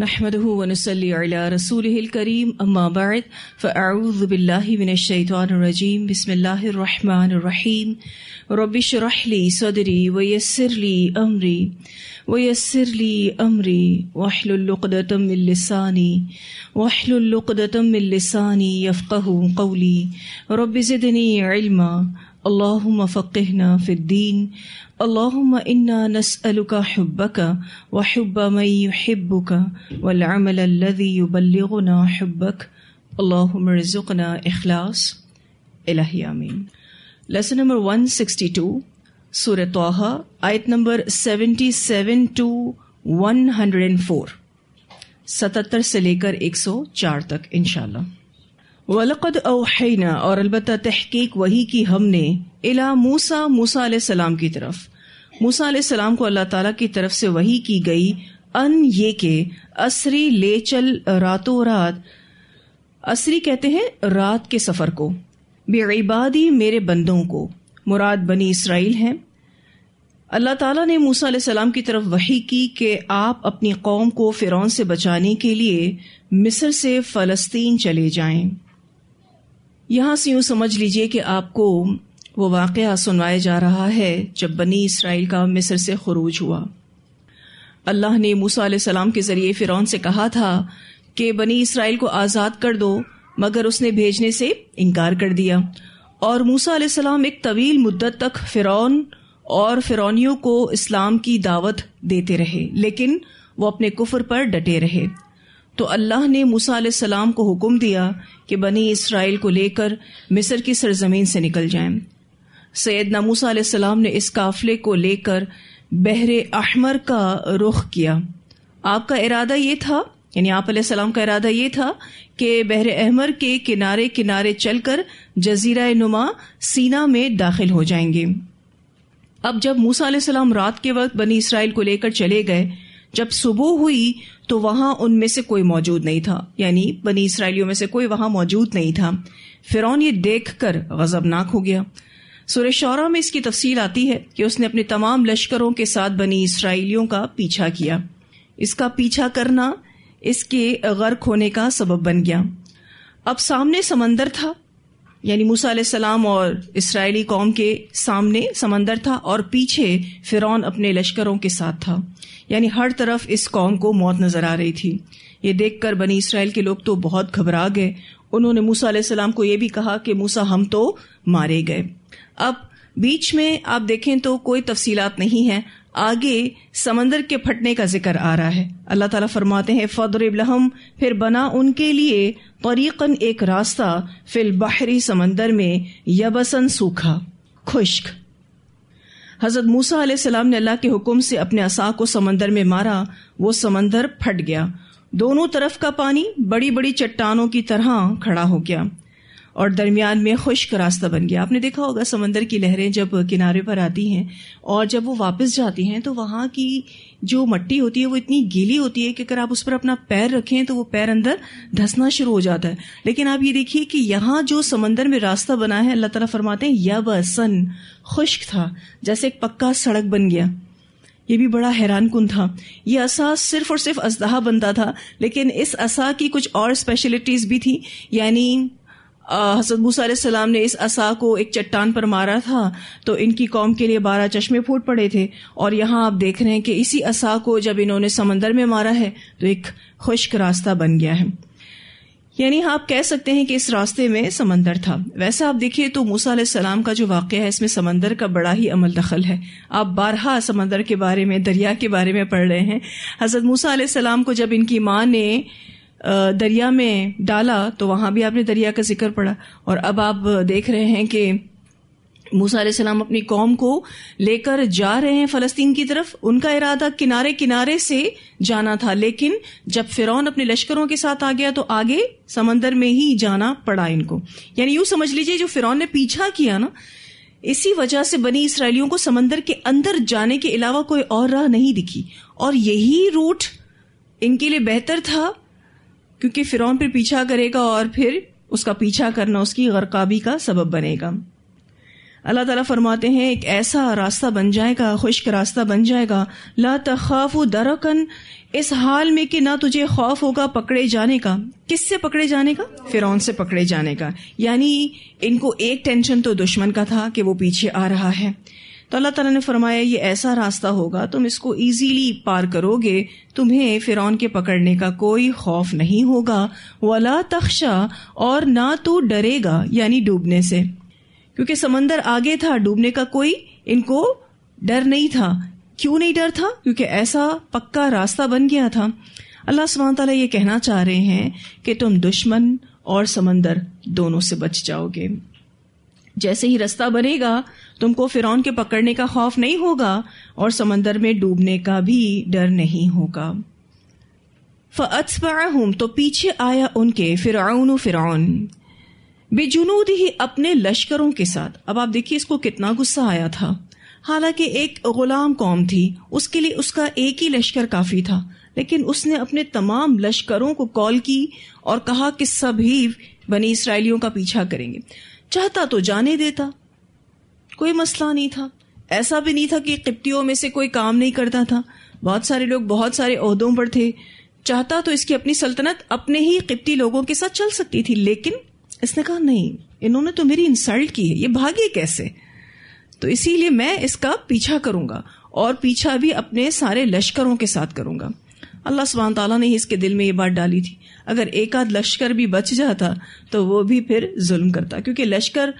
نحمده ونصلي على رسوله الكريم أما بعد فأعوذ بالله من الشيطان الرجيم بسم الله الرحمن الرحيم رب اشرح لي صدري ويسر لي أمري ويسر لي أمري واحلل عقدة من لساني واحلل عقدة من لساني يفقه قولي رب زدني علما اللہ فدین اللہ انا نس اللهم حب کا و حب من يحبك والعمل الذي يبلغنا حبک اللہ ارزقنا اخلاص لیسن نمبر ون سکسٹی ٹو سور توحا الهي امين lesson number 162 सूर्य तोहा आयत number 77 to 104 77 से लेकर 104 तक इंशाल्लाह वलकद ओहना और अलबत् तहकीक वही की हमने इला मूसा मूसा सलाम की तरफ मूसा सलाम को अल्लाह ताला की तरफ से वही की गई अन ये के असरी ले चल रातों रात असरी कहते हैं रात के सफर को बेबादी मेरे बंदों को मुराद बनी इसराइल है अल्लाह ताला ने मूसा सलाम की तरफ वही की कि आप अपनी कौम को फिरौन से बचाने के लिए मिस्र से फलस्तीन चले जाए यहां से यूं समझ लीजिए कि आपको वो वाक़ सुनवाया जा रहा है जब बनी इसराइल का मिस्र से खरूज हुआ अल्लाह ने मूसा सलाम के ज़रिए फ़िरौन से कहा था कि बनी इसराइल को आज़ाद कर दो मगर उसने भेजने से इनकार कर दिया और मूसा सलाम एक तवील मुद्दत तक फ़िरौन और फ़िरौनियों को इस्लाम की दावत देते रहे लेकिन वो अपने कुफर पर डटे रहे तो अल्लाह ने मूसा सलाम को हुक्म दिया कि बनी इसराइल को लेकर मिस्र की सरजमीन से निकल जाएं। सैदना मूसा सलाम ने इस काफले को लेकर बहरे अहमर का रुख किया आपका इरादा ये था यानी आप सलाम का इरादा ये था कि बहर अहमर के किनारे किनारे चलकर जजीरा नुमा सीना में दाखिल हो जाएंगे अब जब मूसा सलाम रात के वक्त बनी इसराइल को लेकर चले गए जब सुबह हुई तो वहां उनमें से कोई मौजूद नहीं था यानी बनी इसराइलियों में से कोई वहां मौजूद नहीं था फिर ये देख कर गजबनाक हो गया सुरेश शौरा में इसकी तफसील आती है कि उसने अपने तमाम लश्करों के साथ बनी इसराइलियों का पीछा किया इसका पीछा करना इसके गर्क होने का सबब बन गया अब सामने समंदर था यानी मूसा सलाम और इसराइली कौम के सामने समंदर था और पीछे फिरौन अपने लश्करों के साथ था यानी हर तरफ इस कौम को मौत नजर आ रही थी ये देखकर बनी इसराइल के लोग तो बहुत घबरा गए उन्होंने मूसा सलाम को यह भी कहा कि मूसा हम तो मारे गए अब बीच में आप देखें तो कोई तफसीलात नहीं है आगे समंदर के फटने का जिक्र आ रहा है अल्लाह ताला फरमाते हैं फदर इब्लहम फिर बना उनके लिए परीकन एक रास्ता फिल बाहरी समंदर में यबसन सूखा खुश्क हजरत मूसा सलाम ने अल्लाह के हुक्म से अपने असा को समंदर में मारा वो समंदर फट गया दोनों तरफ का पानी बड़ी बड़ी चट्टानों की तरह खड़ा हो गया और दरमियान में खुश्क रास्ता बन गया आपने देखा होगा समंदर की लहरें जब किनारे पर आती हैं और जब वो वापस जाती हैं तो वहां की जो मट्टी होती है वो इतनी गीली होती है कि अगर आप उस पर अपना पैर रखें तो वो पैर अंदर धसना शुरू हो जाता है लेकिन आप ये देखिए कि यहाँ जो समंदर में रास्ता बना है अल्लाह तला फरमाते हैं यब सन खुश्क था जैसे एक पक्का सड़क बन गया ये भी बड़ा हैरान कन था ये असा सिर्फ और सिर्फ अजहा बनता था लेकिन इस असा की कुछ और स्पेशलिटीज भी थी यानी हजरत मूसा सलाम ने इस असा को एक चट्टान पर मारा था तो इनकी कौम के लिए बारह चश्मे फूट पड़े थे और यहाँ आप देख रहे हैं कि इसी असा को जब इन्होंने समंदर में मारा है तो एक खुश्क रास्ता बन गया है यानी आप कह सकते हैं कि इस रास्ते में समंदर था वैसा आप देखिए तो मूसा सलाम का जो वाक्य है इसमें समंदर का बड़ा ही अमल दखल है आप बारहा समंदर के बारे में दरिया के बारे में पढ़ रहे हैं हज़रत मूसा सलाम को जब इनकी मां ने दरिया में डाला तो वहां भी आपने दरिया का जिक्र पड़ा और अब आप देख रहे हैं कि मूसा सलाम अपनी कौम को लेकर जा रहे हैं फलस्तीन की तरफ उनका इरादा किनारे किनारे से जाना था लेकिन जब फिरौन अपने लश्करों के साथ आ गया तो आगे समंदर में ही जाना पड़ा इनको यानी यूं समझ लीजिए जो फिरौन ने पीछा किया ना इसी वजह से बनी इसराइलियों को समंदर के अंदर जाने के अलावा कोई और राह नहीं दिखी और यही रूट इनके लिए बेहतर था क्योंकि फिरौन पर पीछा करेगा और फिर उसका पीछा करना उसकी गरकाबी का सबब बनेगा अल्लाह ताला फरमाते हैं एक ऐसा रास्ता बन जाएगा खुश्क रास्ता बन जाएगा ला तखाफ दरकन इस हाल में कि ना तुझे खौफ होगा पकड़े जाने का किससे पकड़े जाने का फिरौन से पकड़े जाने का यानी इनको एक टेंशन तो दुश्मन का था कि वो पीछे आ रहा है तो अल्लाह तला ने फरमाया ये ऐसा रास्ता होगा तुम इसको ईजीली पार करोगे तुम्हें फिरौन के पकड़ने का कोई खौफ नहीं होगा वो अला तख्शा और ना तो डरेगा यानी डूबने से क्योंकि समंदर आगे था डूबने का कोई इनको डर नहीं था क्यों नहीं डर था क्योंकि ऐसा पक्का रास्ता बन गया था अल्लाह सुबह ताला ये कहना चाह रहे हैं कि तुम दुश्मन और समंदर दोनों से बच जाओगे जैसे ही रास्ता बनेगा तुमको फिरौन के पकड़ने का खौफ नहीं होगा और समंदर में डूबने का भी डर नहीं होगा फ़असबाहम तो पीछे आया उनके फिरौन फिरौन बेजुनूद ही अपने लश्करों के साथ अब आप देखिए इसको कितना गुस्सा आया था हालांकि एक गुलाम कौम थी उसके लिए उसका एक ही लश्कर काफी था लेकिन उसने अपने तमाम लश्करों को कॉल की और कहा कि सभी बनी इसराइलियों का पीछा करेंगे चाहता तो जाने देता कोई मसला नहीं था ऐसा भी नहीं था कि किप्तियों में से कोई काम नहीं करता था बहुत सारे लोग बहुत सारे अहदों पर थे चाहता तो इसकी अपनी सल्तनत अपने ही किप्ती लोगों के साथ चल सकती थी लेकिन इसने कहा नहीं इन्होंने तो मेरी इंसल्ट की है ये भागे कैसे तो इसीलिए मैं इसका पीछा करूंगा और पीछा भी अपने सारे लश्करों के साथ करूंगा अल्लाह सुबहान तला ने इसके दिल में ये बात डाली थी अगर एक आध लश्कर भी बच जाता तो वो भी फिर जुल्म करता क्योंकि लश्कर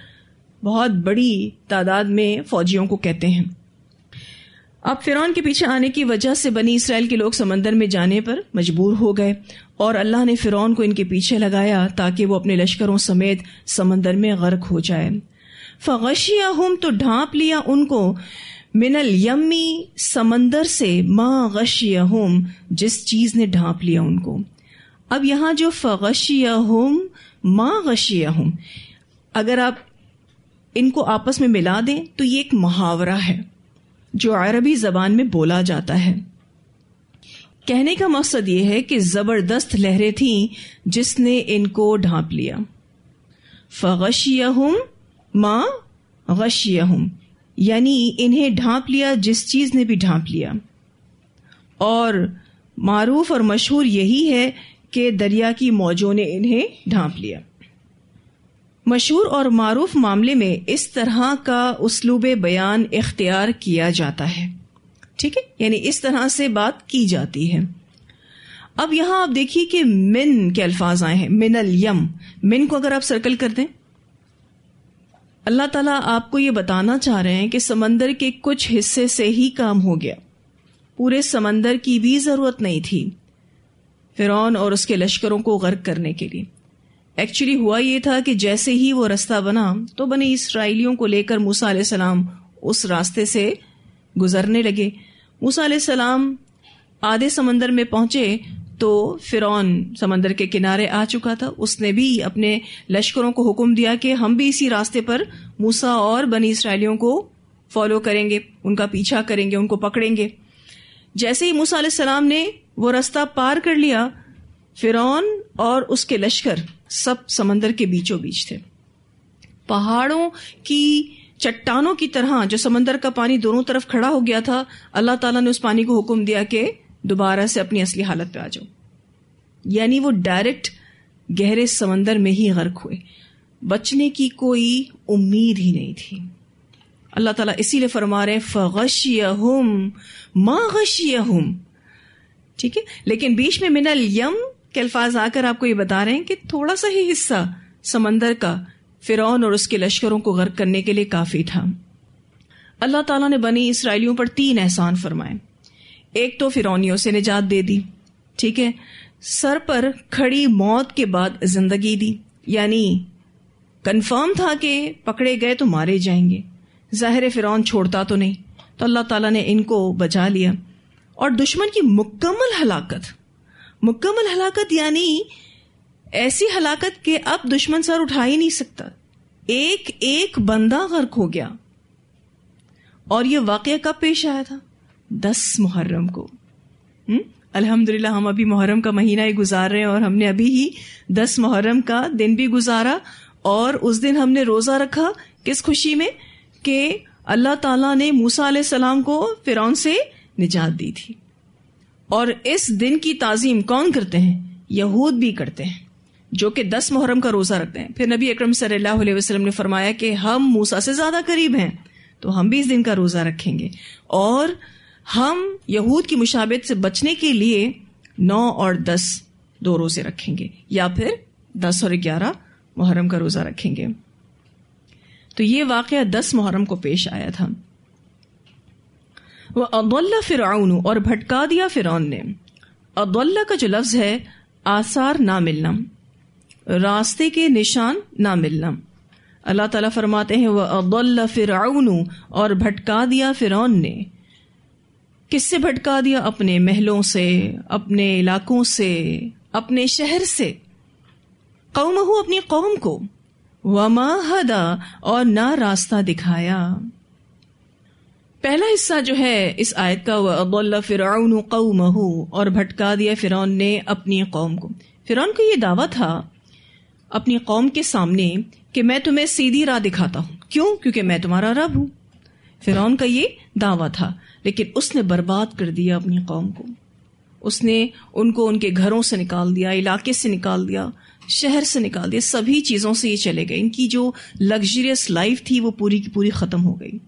बहुत बड़ी तादाद में फौजियों को कहते हैं अब फिर के पीछे आने की वजह से बनी इसराइल के लोग समंदर में जाने पर मजबूर हो गए और अल्लाह ने फिर को इनके पीछे लगाया ताकि वो अपने लश्करों समेत समंदर में गर्क हो जाए फगशिया हम तो ढांप लिया उनको मिनल यम्मी समंदर से मा गशिया हम जिस चीज ने ढांप लिया उनको अब यहां जो फशिया हम माँ गशिया हम अगर आप इनको आपस में मिला दें तो ये एक मुहावरा है जो अरबी जबान में बोला जाता है कहने का मकसद यह है कि जबरदस्त लहरें थीं जिसने इनको ढांप लिया फशिया हम माँ गशिया हम यानी इन्हें ढांप लिया जिस चीज ने भी ढांप लिया और मारूफ और मशहूर यही है के दरिया की मौजों ने इन्हें ढांप लिया मशहूर और मारूफ मामले में इस तरह का उसलूब बयान इख्तियार किया जाता है ठीक है यानी इस तरह से बात की जाती है अब यहां आप देखिए कि मिन के अल्फाज आए हैं मिनल यम मिन को अगर आप सर्कल कर दें अल्लाह ताला आपको ये बताना चाह रहे हैं कि समंदर के कुछ हिस्से से ही काम हो गया पूरे समंदर की भी जरूरत नहीं थी फिरौन और उसके लश्करों को गर्क करने के लिए एक्चुअली हुआ ये था कि जैसे ही वो रास्ता बना तो बने इसराइलियों को लेकर मूसा सलाम उस रास्ते से गुजरने लगे मूसा सलाम आधे समंदर में पहुंचे तो फिरौन समंदर के किनारे आ चुका था उसने भी अपने लश्करों को हुक्म दिया कि हम भी इसी रास्ते पर मूसा और बनी इसराइलियों को फॉलो करेंगे उनका पीछा करेंगे उनको पकड़ेंगे जैसे ही मूसा सलाम ने वो रास्ता पार कर लिया फिरौन और उसके लश्कर सब समंदर के बीचों बीच थे पहाड़ों की चट्टानों की तरह जो समंदर का पानी दोनों तरफ खड़ा हो गया था अल्लाह ताला ने उस पानी को हुक्म दिया कि दोबारा से अपनी असली हालत पे आ जाओ यानी वो डायरेक्ट गहरे समंदर में ही गर्क हुए बचने की कोई उम्मीद ही नहीं थी अल्लाह ताला इसीलिए फरमा रहे फगश यम मा गश यम ठीक है लेकिन बीच में मिनल यम के अल्फाज आकर आपको ये बता रहे हैं कि थोड़ा सा ही हिस्सा समंदर का फिरौन और उसके लश्करों को गर्क करने के लिए काफी था अल्लाह ताला ने बनी इसराइलियों पर तीन एहसान फरमाए एक तो फिरौनियों से निजात दे दी ठीक है सर पर खड़ी मौत के बाद जिंदगी दी यानी कन्फर्म था कि पकड़े गए तो मारे जाएंगे जाहिर फिरौन छोड़ता तो नहीं तो अल्लाह ताला ने इनको बचा लिया और दुश्मन की मुकम्मल हलाकत मुकम्मल हलाकत यानी ऐसी हलाकत के अब दुश्मन सर उठा ही नहीं सकता एक एक बंदा गर्क हो गया और यह वाक्य कब पेश आया था दस मुहर्रम को हम्म? अल्हम्दुलिल्लाह हम अभी मुहर्रम का महीना ही गुजार रहे हैं और हमने अभी ही दस मुहर्रम का दिन भी गुजारा और उस दिन हमने रोज़ा रखा किस खुशी में कि अल्लाह तला ने मूसा सलाम को फिर से निजात दी थी और इस दिन की ताजीम कौन करते हैं यहूद भी करते हैं जो कि दस मुहर्रम का रोज़ा रखते हैं फिर नबी अक्रम सल्लाम ने फरमाया कि हम मूसा से ज़्यादा करीब हैं तो हम भी इस दिन का रोज़ा रखेंगे और हम यहूद की मुशाबत से बचने के लिए नौ और दस दो रोज़े रखेंगे या फिर दस और ग्यारह मुहर्रम का रोज़ा रखेंगे तो ये वाक़ दस मुहर्रम को पेश आया था वह अदल्ला फ़िरौन और भटका दिया फ़िरौन ने अदल्ला का जो लफ्ज़ है आसार ना मिलना रास्ते के निशान ना मिलना अल्लाह तला फरमाते हैं वह अदल्ला फ़िरौन और भटका दिया फिर ने किससे भटका दिया अपने महलों से अपने इलाकों से अपने शहर से कौम हो अपनी कौम को वमा हदा और ना रास्ता दिखाया पहला हिस्सा जो है इस आयत का वह अबोल्ला फ़िरौन कौम और भटका दिया फ़िरौन ने अपनी कौम को फ़िरौन को ये दावा था अपनी कौम के सामने कि मैं तुम्हें सीधी राह दिखाता हूँ क्यों क्योंकि मैं तुम्हारा रब हूँ फ़िरौन का ये दावा था लेकिन उसने बर्बाद कर दिया अपनी कौम को उसने उनको उनके घरों से निकाल दिया इलाके से निकाल दिया शहर से निकाल दिया सभी चीज़ों से ये चले गए इनकी जो लग्जरियस लाइफ थी वो पूरी की पूरी ख़त्म हो गई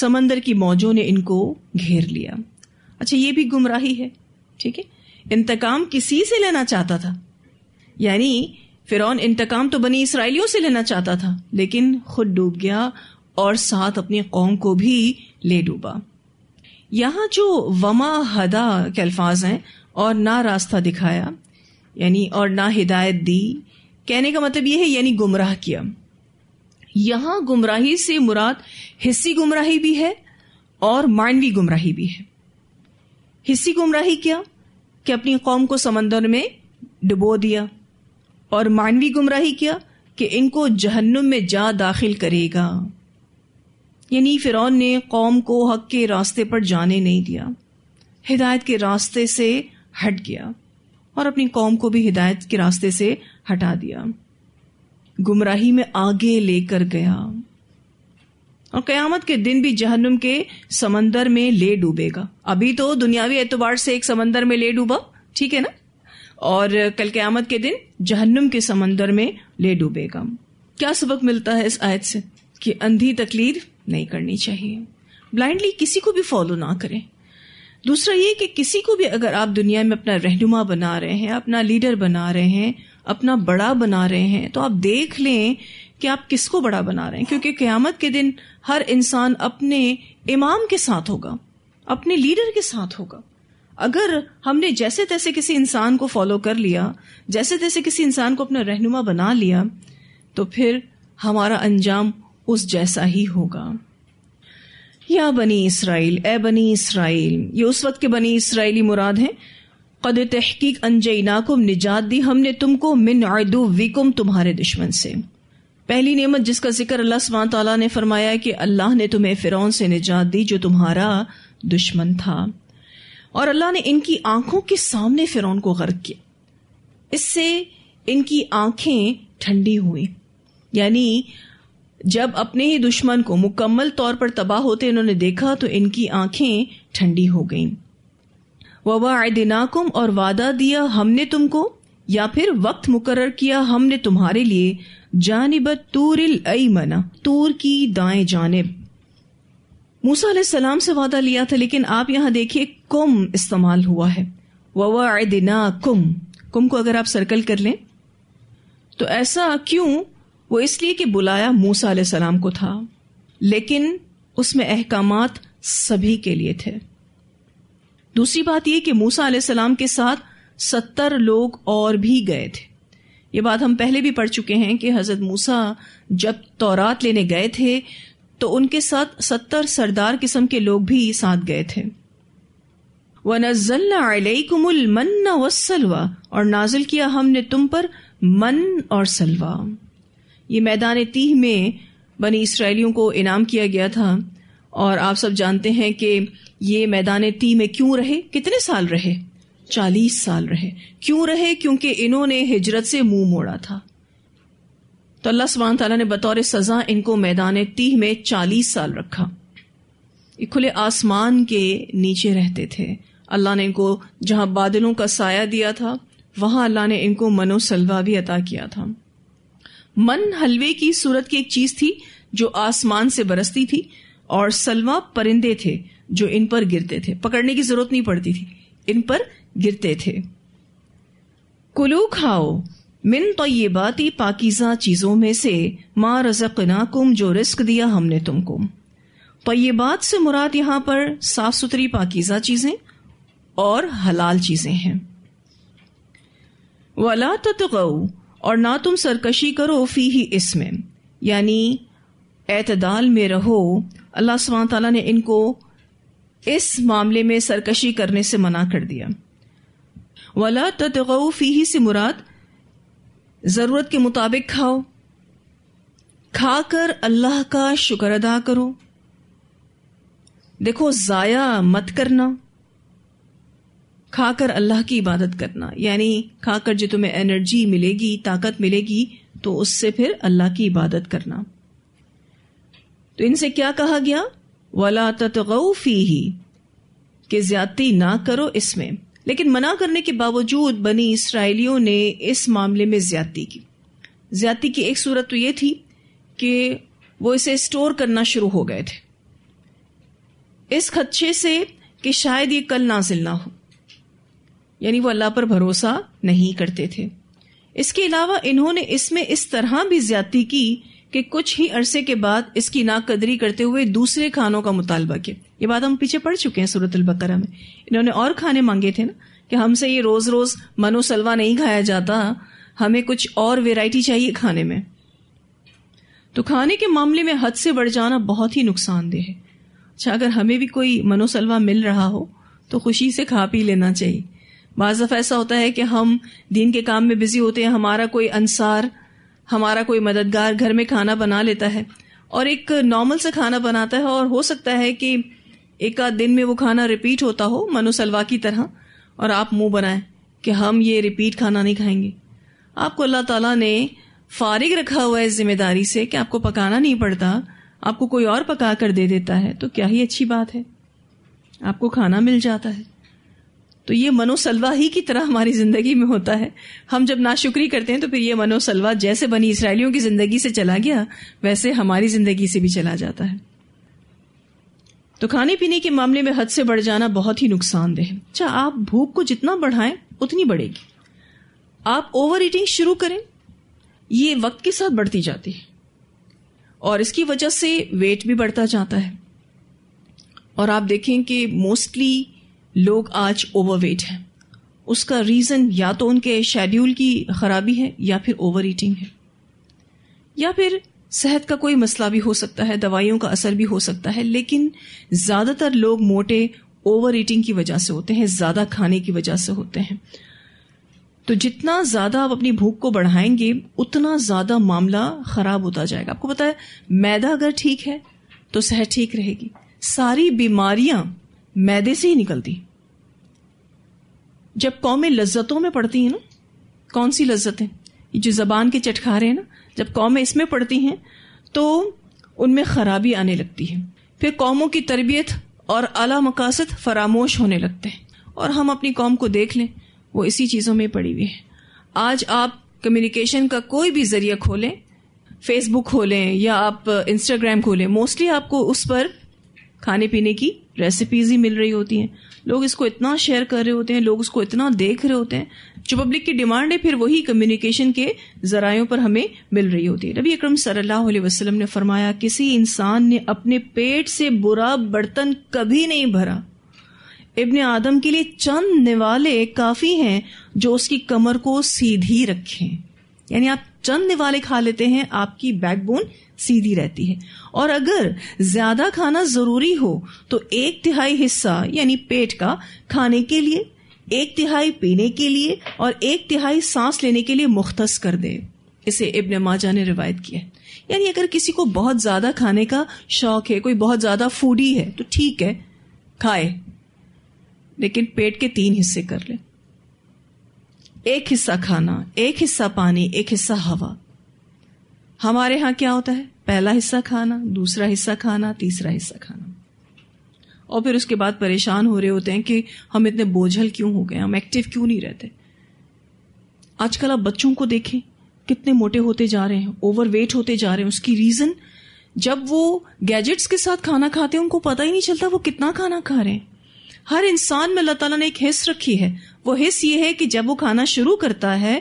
समंदर की मौजों ने इनको घेर लिया अच्छा ये भी गुमराही है ठीक है इंतकाम किसी से लेना चाहता था यानी फिर इंतकाम तो बनी इसराइलियों से लेना चाहता था लेकिन खुद डूब गया और साथ अपनी कौम को भी ले डूबा यहां जो वमा हदा के अल्फाज हैं और ना रास्ता दिखाया यानी और ना हिदायत दी कहने का मतलब यह है यानी गुमराह किया यहां गुमराही से मुराद हिस्सी गुमराही भी है और मानवी गुमराही भी है हिस्सी गुमराही क्या कि अपनी कौम को समंदर में डुबो दिया और मानवी गुमराही क्या कि इनको जहन्नुम में जा दाखिल करेगा यानी फिरौन ने कौम को हक के रास्ते पर जाने नहीं दिया हिदायत के रास्ते से हट गया और अपनी कौम को भी हिदायत के रास्ते से हटा दिया गुमराही में आगे लेकर गया और कयामत के दिन भी जहन्नुम के समंदर में ले डूबेगा अभी तो दुनियावी एतबार से एक समंदर में ले डूबा ठीक है ना और कल क्यामत के दिन जहन्नुम के समंदर में ले डूबेगा क्या सबक मिलता है इस आयत से कि अंधी तकलीद नहीं करनी चाहिए ब्लाइंडली किसी को भी फॉलो ना करें दूसरा ये कि किसी को भी अगर आप दुनिया में अपना रहनुमा बना रहे हैं अपना लीडर बना रहे हैं अपना बड़ा बना रहे हैं तो आप देख लें कि आप किसको बड़ा बना रहे हैं क्योंकि क्यामत के दिन हर इंसान अपने इमाम के साथ होगा अपने लीडर के साथ होगा अगर हमने जैसे तैसे किसी इंसान को फॉलो कर लिया जैसे तैसे किसी इंसान को अपना रहनुमा बना लिया तो फिर हमारा अंजाम उस जैसा ही होगा या बनी इसराइल ए बनी इसराइल ये उस वक्त के बनी इसराइली मुराद हैं कद तहकीक अनजईनाकुम निजात दी हमने तुमको मिन अदू विकुम तुम्हारे दुश्मन से पहली नेमत जिसका जिक्र अल्लाह सुबह तला ने फरमाया कि अल्लाह ने तुम्हें फिरौन से निजात दी जो तुम्हारा दुश्मन था और अल्लाह ने इनकी आंखों के सामने फिरौन को गर्क किया इससे इनकी आंखें ठंडी हुई यानी जब अपने ही दुश्मन को मुकम्मल तौर पर तबाह होते इन्होंने देखा तो इनकी आंखें ठंडी हो गईं ववादिनाकुम और वादा दिया हमने तुमको या फिर वक्त मुकर किया हमने तुम्हारे लिए जानब तूर मना तूर की दाए जानब मूसा सलाम से वादा लिया था लेकिन आप यहाँ देखिये कुम इस्तेमाल हुआ है ववादिना कुम कुम को अगर आप सर्कल कर लें तो ऐसा क्यों वो इसलिए कि बुलाया मूसा सलाम को था लेकिन उसमें अहकाम सभी के लिए थे दूसरी बात यह कि मूसा सलाम के साथ सत्तर लोग और भी गए थे ये बात हम पहले भी पढ़ चुके हैं कि हजरत मूसा जब तौरात लेने गए थे तो उनके साथ सत्तर सरदार किस्म के लोग भी साथ गए थे वनजल्लाकुमुल मन्ना वसलवा और नाजिल किया हमने तुम पर मन और सलवा ये मैदान तीह में बनी इसराइलियों को इनाम किया गया था और आप सब जानते हैं कि ये मैदान टी में क्यों रहे कितने साल रहे चालीस साल रहे क्यों रहे क्योंकि इन्होंने हिजरत से मुंह मोड़ा था तो अल्लाह सुबहान तला ने बतौर सजा इनको मैदान टी में चालीस साल रखा ये खुले आसमान के नीचे रहते थे अल्लाह ने इनको जहां बादलों का साया दिया था वहां अल्लाह ने इनको मनोसलवा भी अता किया था मन हलवे की सूरत की एक चीज थी जो आसमान से बरसती थी और सलवा परिंदे थे जो इन पर गिरते थे पकड़ने की जरूरत नहीं पड़ती थी इन पर गिरते थे कुलू खाओ मिन तयबाती पाकिजा चीज़ों में से माँ नाकुम जो रिस्क दिया हमने तुमको तयबात से मुराद यहां पर साफ सुथरी पाकिजा चीज़ें और हलाल चीज़ें हैं वला ततगऊ और ना तुम सरकशी करो फी ही इसमें यानी एतदाल में रहो अल्लाह सुबह तला ने इनको इस मामले में सरकशी करने से मना कर दिया वाला ततगऊ फी से मुराद जरूरत के मुताबिक खाओ खाकर अल्लाह का शुक्र अदा करो देखो जाया मत करना खाकर अल्लाह की इबादत करना यानी खाकर जो तुम्हें एनर्जी मिलेगी ताकत मिलेगी तो उससे फिर अल्लाह की इबादत करना तो इनसे क्या कहा गया वला ततगऊ ही कि ज्यादा ना करो इसमें लेकिन मना करने के बावजूद बनी इसराइलियों ने इस मामले में ज्यादा की ज्यादा की एक सूरत तो यह थी कि वो इसे स्टोर करना शुरू हो गए थे इस खदशे से कि शायद ये कल नाजिल ना हो यानी वो अल्लाह पर भरोसा नहीं करते थे इसके अलावा इन्होंने इसमें इस तरह भी ज्यादा की कि कुछ ही अरसे के बाद इसकी नाकदरी करते हुए दूसरे खानों का मुतालबा किया ये बात हम पीछे पड़ चुके हैं सूरत बकरा में इन्होंने और खाने मांगे थे ना कि हमसे ये रोज रोज मनोसलवा नहीं खाया जाता हमें कुछ और वेराइटी चाहिए खाने में तो खाने के मामले में हद से बढ़ जाना बहुत ही नुकसानदेह है अच्छा अगर हमें भी कोई मनोसलवा मिल रहा हो तो खुशी से खा पी लेना चाहिए बाज़ दफ़ा ऐसा होता है कि हम दिन के काम में बिजी होते हैं हमारा कोई अंसार हमारा कोई मददगार घर में खाना बना लेता है और एक नॉर्मल सा खाना बनाता है और हो सकता है कि एक आध दिन में वो खाना रिपीट होता हो मनोसलवा की तरह और आप मुंह बनाएं कि हम ये रिपीट खाना नहीं खाएंगे आपको अल्लाह ताला ने फारिग रखा हुआ है इस जिम्मेदारी से कि आपको पकाना नहीं पड़ता आपको कोई और पका कर दे देता है तो क्या ही अच्छी बात है आपको खाना मिल जाता है तो ये मनोसलवा ही की तरह हमारी जिंदगी में होता है हम जब नाशुक्री करते हैं तो फिर ये मनोसलवा जैसे बनी इसराइलियों की जिंदगी से चला गया वैसे हमारी जिंदगी से भी चला जाता है तो खाने पीने के मामले में हद से बढ़ जाना बहुत ही नुकसानदेह है अच्छा आप भूख को जितना बढ़ाएं उतनी बढ़ेगी आप ओवर ईटिंग शुरू करें ये वक्त के साथ बढ़ती जाती है और इसकी वजह से वेट भी बढ़ता जाता है और आप देखें कि मोस्टली लोग आज ओवरवेट हैं उसका रीज़न या तो उनके शेड्यूल की ख़राबी है या फिर ओवर ईटिंग है या फिर सेहत का कोई मसला भी हो सकता है दवाइयों का असर भी हो सकता है लेकिन ज़्यादातर लोग मोटे ओवर ईटिंग की वजह से होते हैं ज़्यादा खाने की वजह से होते हैं तो जितना ज़्यादा आप अपनी भूख को बढ़ाएंगे उतना ज़्यादा मामला ख़राब होता जाएगा आपको पता है मैदा अगर ठीक है तो सेहत ठीक रहेगी सारी बीमारियां मैदे से ही निकलती जब कौमें लज्जतों में पड़ती हैं ना कौन सी लज्जतें ये जो जबान के चटखारे हैं ना जब कौमें इसमें पड़ती हैं तो उनमें खराबी आने लगती है फिर कौमों की तरबियत और अला मकासद फरामोश होने लगते हैं और हम अपनी कौम को देख लें वो इसी चीज़ों में पड़ी हुई है आज आप कम्युनिकेशन का कोई भी जरिया खोलें फेसबुक खोलें या आप इंस्टाग्राम खोलें मोस्टली आपको उस पर खाने पीने की रेसिपीज ही मिल रही होती हैं लोग इसको इतना शेयर कर रहे होते हैं लोग उसको इतना देख रहे होते हैं जो पब्लिक की डिमांड है फिर वही कम्युनिकेशन के जरायों पर हमें मिल रही होती है नबी अक्रम सल्लल्लाहु अलैहि वसल्लम ने फरमाया किसी इंसान ने अपने पेट से बुरा बर्तन कभी नहीं भरा इब्ने आदम के लिए चंद निवाले काफी हैं जो उसकी कमर को सीधी रखें यानी आप चंद निवाले खा लेते हैं आपकी बैकबोन सीधी रहती है और अगर ज्यादा खाना जरूरी हो तो एक तिहाई हिस्सा यानी पेट का खाने के लिए एक तिहाई पीने के लिए और एक तिहाई सांस लेने के लिए मुख्तस कर दे इसे इब्न माजा ने रिवायत किया यानी अगर किसी को बहुत ज्यादा खाने का शौक है कोई बहुत ज्यादा फूडी है तो ठीक है खाए लेकिन पेट के तीन हिस्से कर ले एक हिस्सा खाना एक हिस्सा पानी एक हिस्सा हवा हमारे यहां क्या होता है पहला हिस्सा खाना दूसरा हिस्सा खाना तीसरा हिस्सा खाना और फिर उसके बाद परेशान हो रहे होते हैं कि हम इतने बोझल क्यों हो गए हम एक्टिव क्यों नहीं रहते आजकल आप बच्चों को देखें कितने मोटे होते जा रहे हैं ओवर वेट होते जा रहे हैं उसकी रीजन जब वो गैजेट्स के साथ खाना खाते हैं उनको पता ही नहीं चलता वो कितना खाना खा रहे हैं हर इंसान में अल्लाह ताला ने एक हिस्स रखी है वो हिस्स ये है कि जब वो खाना शुरू करता है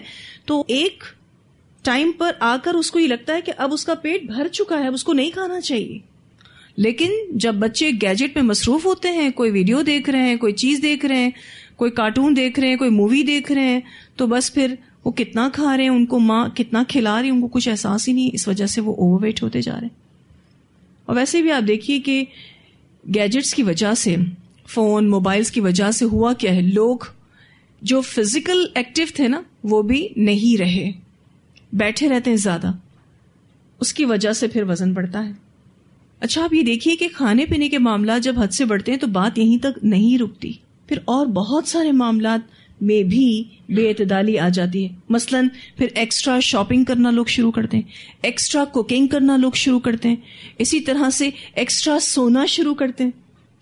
तो एक टाइम पर आकर उसको ये लगता है कि अब उसका पेट भर चुका है अब उसको नहीं खाना चाहिए लेकिन जब बच्चे गैजेट में मसरूफ होते हैं कोई वीडियो देख रहे हैं कोई चीज़ देख रहे हैं कोई कार्टून देख रहे हैं कोई मूवी देख रहे हैं तो बस फिर वो कितना खा रहे हैं उनको माँ कितना खिला रही है उनको कुछ एहसास ही नहीं इस वजह से वो ओवरवेट होते जा रहे हैं और वैसे भी आप देखिए कि गैजेट्स की वजह से फ़ोन मोबाइल्स की वजह से हुआ क्या है लोग जो फिज़िकल एक्टिव थे ना वो भी नहीं रहे बैठे रहते हैं ज़्यादा उसकी वजह से फिर वज़न बढ़ता है अच्छा आप ये देखिए कि खाने पीने के मामला जब हद से बढ़ते हैं तो बात यहीं तक नहीं रुकती फिर और बहुत सारे मामला में भी बेअतदाली आ जाती है मसलन फिर एक्स्ट्रा शॉपिंग करना लोग शुरू करते हैं एक्स्ट्रा कुकिंग करना लोग शुरू करते हैं इसी तरह से एक्स्ट्रा सोना शुरू करते हैं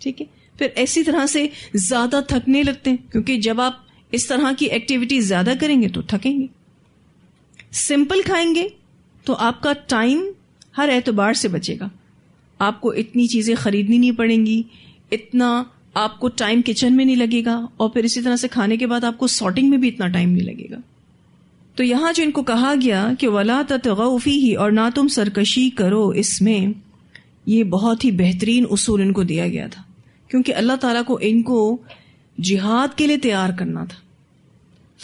ठीक है फिर ऐसी तरह से ज्यादा थकने लगते हैं क्योंकि जब आप इस तरह की एक्टिविटी ज्यादा करेंगे तो थकेंगे सिंपल खाएंगे तो आपका टाइम हर एतबार से बचेगा आपको इतनी चीजें खरीदनी नहीं पड़ेंगी इतना आपको टाइम किचन में नहीं लगेगा और फिर इसी तरह से खाने के बाद आपको सॉर्टिंग में भी इतना टाइम नहीं लगेगा तो यहां जो इनको कहा गया कि वला तगौफी ही और ना तुम सरकशी करो इसमें यह बहुत ही बेहतरीन उसूल इनको दिया गया था क्योंकि अल्लाह तला को इनको जिहाद के लिए तैयार करना था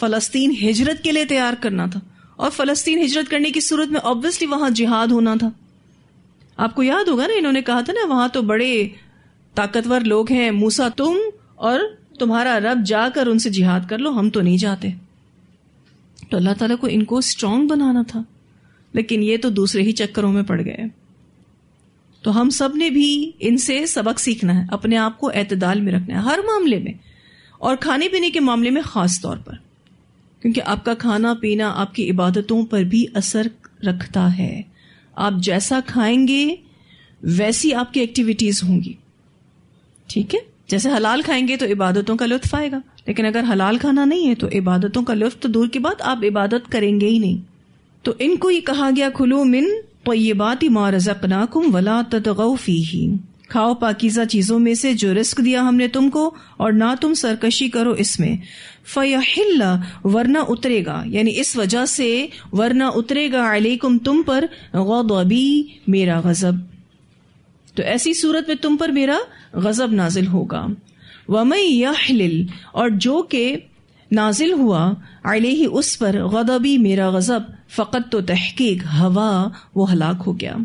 फलस्तीन हिजरत के लिए तैयार करना था और फलस्तीन हिजरत करने की सूरत में ऑब्वियसली वहां जिहाद होना था आपको याद होगा ना इन्होंने कहा था ना वहां तो बड़े ताकतवर लोग हैं मूसा तुम और तुम्हारा रब जाकर उनसे जिहाद कर लो हम तो नहीं जाते तो अल्लाह तला को इनको स्ट्रांग बनाना था लेकिन ये तो दूसरे ही चक्करों में पड़ गए तो हम सब ने भी इनसे सबक सीखना है अपने आप को एतदाल में रखना है हर मामले में और खाने पीने के मामले में ख़ास तौर पर क्योंकि आपका खाना पीना आपकी इबादतों पर भी असर रखता है आप जैसा खाएंगे वैसी आपकी एक्टिविटीज़ होंगी ठीक है जैसे हलाल खाएंगे तो इबादतों का लुत्फ आएगा लेकिन अगर हलाल खाना नहीं है तो इबादतों का लुत्फ तो दूर की बात आप इबादत करेंगे ही नहीं तो इनको ही कहा गया खुलो मिन पय्यबात इमा रजकनाकुम वला ततगौफी ही खाओ पाकिजा चीजों में से जो रिस्क दिया हमने तुमको और ना तुम सरकशी करो इसमें फयहिल्ला वरना उतरेगा यानी इस वजह से वरना उतरेगा अलैकुम तुम पर गौदबी मेरा गजब तो ऐसी सूरत में तुम पर मेरा गजब नाजिल होगा वमई यहलिल और जो के नाजिल हुआ अलही उस पर गदबी मेरा गजब फ़कत तो तहकीक हवा वो हलाक हो गया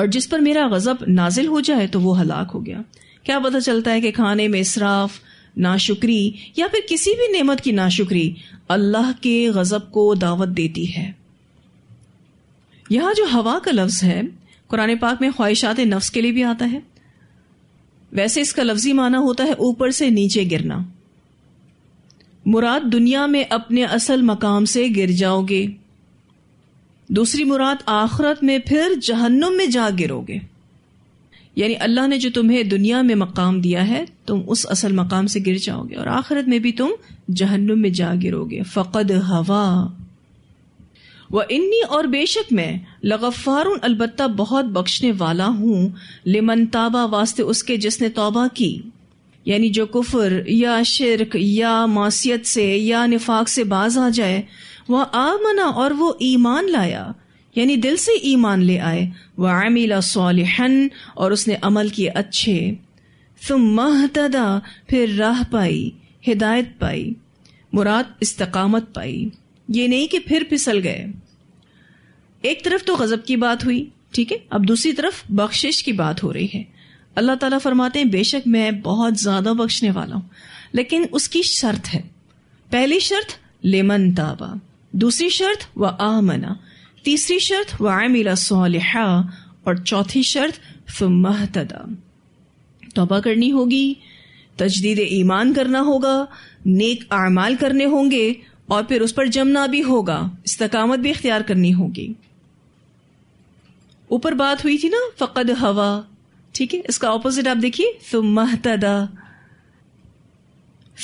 और जिस पर मेरा गज़ब नाजिल हो जाए तो वो हलाक हो गया क्या पता चलता है कि खाने में इसराफ नाशुक्री या फिर किसी भी नेमत की नाशुक्री अल्लाह के गज़ब को दावत देती है यहां जो हवा का लफ्ज़ है कुरान पाक में ख्वाहिशात नफ्स के लिए भी आता है वैसे इसका लफ्जी माना होता है ऊपर से नीचे गिरना मुराद दुनिया में अपने असल मकाम से गिर जाओगे दूसरी मुराद आखरत में फिर जहन्नुम में जा गिरोगे यानी अल्लाह ने जो तुम्हें दुनिया में मकाम दिया है तुम उस असल मकाम से गिर जाओगे और आखरत में भी तुम जहन्नुम में जा गिरोगे फ़कद हवा वह इन्नी और बेशक मैं लगफ़ार अलबत्ता बहुत बख्शने वाला हूं लिमन ताबा वास्ते उसके जिसने तोबा की यानी जो कुफर या शिरक या मासीत से या निफाक से बाज आ जाए वह आमना और वो ईमान लाया यानी दिल से ईमान ले आए वह आमिला सोलहन और उसने अमल किए अच्छे तुम महतदा फिर राह पाई हिदायत पाई मुराद इस्तकामत पाई ये नहीं कि फिर फिसल गए एक तरफ तो गजब की बात हुई ठीक है अब दूसरी तरफ बख्शिश की बात हो रही है अल्लाह ताला फरमाते हैं बेशक मैं बहुत ज्यादा बख्शने वाला हूं लेकिन उसकी शर्त है पहली शर्त लेमन ताबा दूसरी शर्त व आमना तीसरी शर्त व आमिला सोलहा और चौथी शर्त फमहतदा तोबा करनी होगी तजदीद ईमान करना होगा नेक आमाल करने होंगे और फिर उस पर जमना भी होगा इस्तकामत भी इख्तियार करनी होगी ऊपर बात हुई थी ना फ़कद हवा ठीक है इसका ऑपोजिट आप देखिए सुमहतदा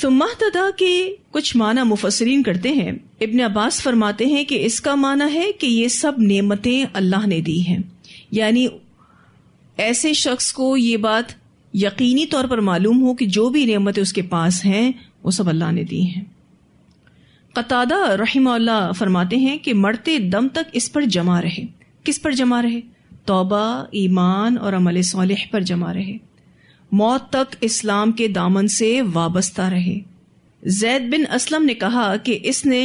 सुमहतदा के कुछ माना मुफसरीन करते हैं इब्न अब्बास फरमाते हैं कि इसका माना है कि ये सब नेमतें अल्लाह ने दी हैं यानी ऐसे शख्स को ये बात यकीनी तौर पर मालूम हो कि जो भी नेमतें उसके पास हैं वो सब अल्लाह ने दी हैं कतादा रहीम फरमाते हैं कि मरते दम तक इस पर जमा रहे किस पर जमा रहे तौबा ईमान और अमल सालिह पर जमा रहे मौत तक इस्लाम के दामन से वाबस्ता रहे जैद बिन असलम ने कहा कि इसने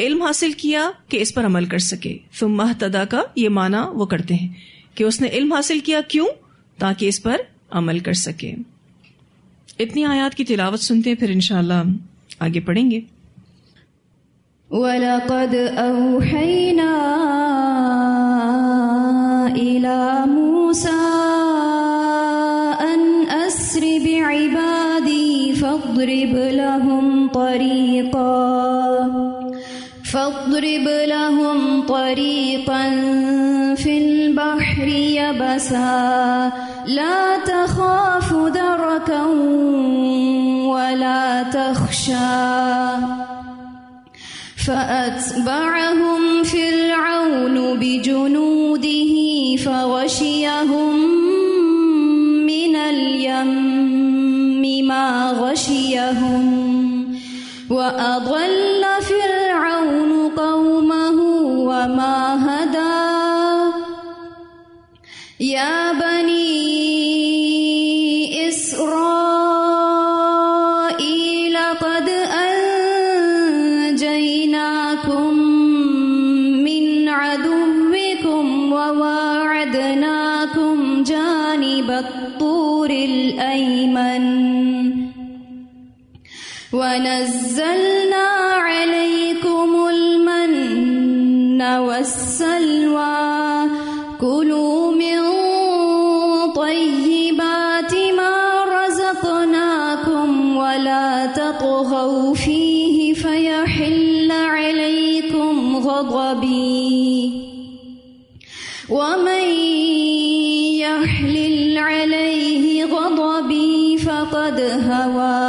इल्म हासिल किया कि इस पर अमल कर सके फिर महतदा का ये माना वो करते हैं कि उसने इल्म हासिल किया क्यों ताकि इस पर अमल कर सके इतनी आयात की तिलावत सुनते हैं फिर इनशाला आगे पढ़ेंगे يا موسى أن أسر بعبادي فاضرب لهم طريقا فاضرب لهم طريقا في البحر يبسا لا تخاف دركا ولا تخشى فأتبعهم فرعون بجنوده فغشيهم من اليم ما غشيهم وأضل فرعون قومه وما هدى يا بني ونزلنا عليكم المن والسلوى كلوا من طيبات ما رزقناكم ولا تطغوا فيه فيحل عليكم غضبي ومن يحلل عليه غضبي فقد هوى